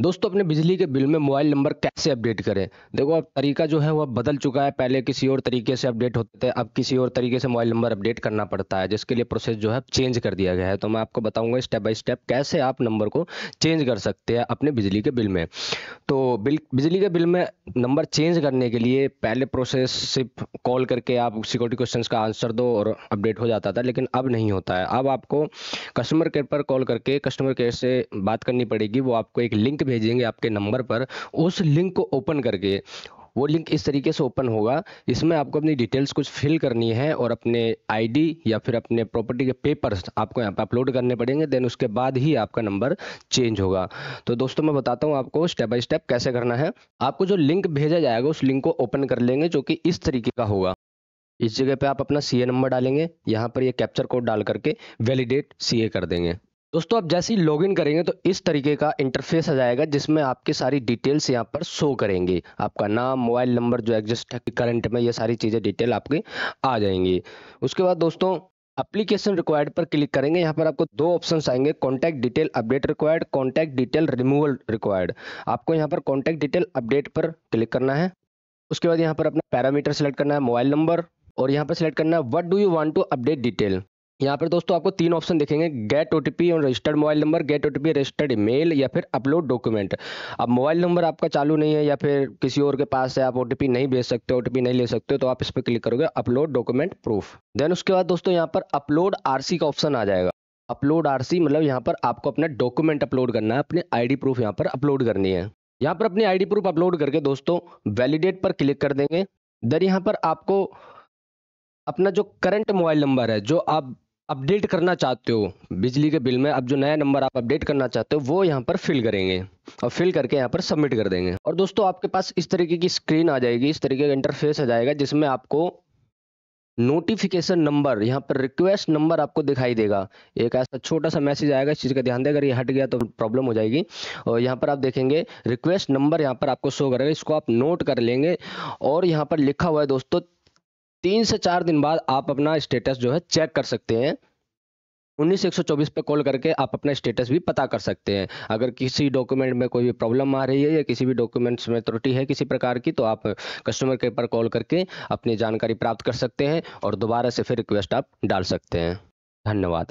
दोस्तों अपने बिजली के बिल में मोबाइल नंबर कैसे अपडेट करें देखो अब तरीका जो है वह बदल चुका है पहले किसी और तरीके से अपडेट होते थे अब किसी और तरीके से मोबाइल नंबर अपडेट करना पड़ता है जिसके लिए प्रोसेस जो है चेंज कर दिया गया है तो मैं आपको बताऊंगा स्टेप बाय स्टेप कैसे आप नंबर को चेंज कर सकते हैं अपने बिजली के बिल में तो बिल बिजली के बिल में नंबर चेंज करने के लिए पहले प्रोसेस सिर्फ कॉल करके आप सिक्योरिटी क्वेश्चन का आंसर दो और अपडेट हो जाता था लेकिन अब नहीं होता है अब आपको कस्टमर केयर पर कॉल करके कस्टमर केयर से बात करनी पड़ेगी वो आपको एक लिंक भेजेंगे आपके नंबर पर उस लिंक को ओपन करके वो लिंक इस तरीके से ओपन होगा इसमें आपको अपनी डिटेल्स कुछ फिल करनी है और अपने आईडी या फिर अपने प्रॉपर्टी के पेपर्स आपको यहाँ पर अपलोड करने पड़ेंगे देन उसके बाद ही आपका नंबर चेंज होगा तो दोस्तों मैं बताता हूँ आपको स्टेप बाय स्टेप कैसे करना है आपको जो लिंक भेजा जाएगा उस लिंक को ओपन कर लेंगे जो कि इस तरीके का होगा इस जगह पर आप अपना सीए नंबर डालेंगे यहाँ पर यह कैप्चर कोड डाल करके वैलिडेट सी कर देंगे दोस्तों आप जैसे ही लॉगिन करेंगे तो इस तरीके का इंटरफेस आ जाएगा जिसमें आपकी सारी डिटेल्स यहाँ पर शो करेंगे आपका नाम मोबाइल नंबर जो एग्जिस्ट है करंट में ये सारी चीज़ें डिटेल आपकी आ जाएंगी उसके बाद दोस्तों एप्लीकेशन रिक्वायर्ड पर क्लिक करेंगे यहाँ पर आपको दो ऑप्शन आएंगे contact detail update required contact detail removal required आपको यहाँ पर कॉन्टैक्ट डिटेल अपडेट पर क्लिक करना है उसके बाद यहाँ पर अपना पैरामीटर सेलेक्ट करना है मोबाइल नंबर और यहाँ पर सिलेक्ट करना है what do you want to update detail यहाँ पर दोस्तों आपको तीन ऑप्शन देखेंगे get O T registered mobile number get O T registered mail या फिर अपलोड डॉक्यूमेंट अब मोबाइल नंबर आपका चालू नहीं है या फिर किसी और के पास है आप ओ नहीं भेज सकते ओ नहीं ले सकते तो आप इस पर क्लिक करोगे अपलोड डॉक्यूमेंट प्रूफ देन उसके बाद दोस्तों यहाँ पर अपलोड आर का ऑप्शन आ जाएगा अपलोड आर मतलब यहाँ पर आपको अपना डॉक्यूमेंट अपलोड करना है अपने आईडी प्रूफ यहाँ पर अपलोड करनी है यहाँ पर अपनी आईडी प्रूफ अपलोड करके दोस्तों वैलिडेट पर क्लिक कर देंगे देन यहाँ पर आपको अपना जो करंट मोबाइल नंबर है जो आप अपडेट करना चाहते हो बिजली के बिल में अब जो नया नंबर आप अपडेट करना चाहते हो वो यहाँ पर फिल करेंगे और फिल करके यहाँ पर सबमिट कर देंगे और दोस्तों आपके पास इस तरीके की स्क्रीन आ जाएगी इस तरीके का इंटरफेस आ जाएगा जिसमें आपको नोटिफिकेशन नंबर यहाँ पर रिक्वेस्ट नंबर आपको दिखाई देगा एक ऐसा छोटा सा मैसेज आएगा इस चीज़ का ध्यान दें अगर ये हट गया तो प्रॉब्लम हो जाएगी और यहाँ पर आप देखेंगे रिक्वेस्ट नंबर यहाँ पर आपको शो करेगा इसको आप नोट कर लेंगे और यहाँ पर लिखा हुआ है दोस्तों तीन से चार दिन बाद आप अपना स्टेटस जो है चेक कर सकते हैं उन्नीस एक सौ चौबीस पर कॉल करके आप अपना स्टेटस भी पता कर सकते हैं अगर किसी डॉक्यूमेंट में कोई भी प्रॉब्लम आ रही है या किसी भी डॉक्यूमेंट्स में त्रुटि है किसी प्रकार की तो आप कस्टमर केयर पर कॉल करके अपनी जानकारी प्राप्त कर सकते हैं और दोबारा से फिर रिक्वेस्ट आप डाल सकते हैं धन्यवाद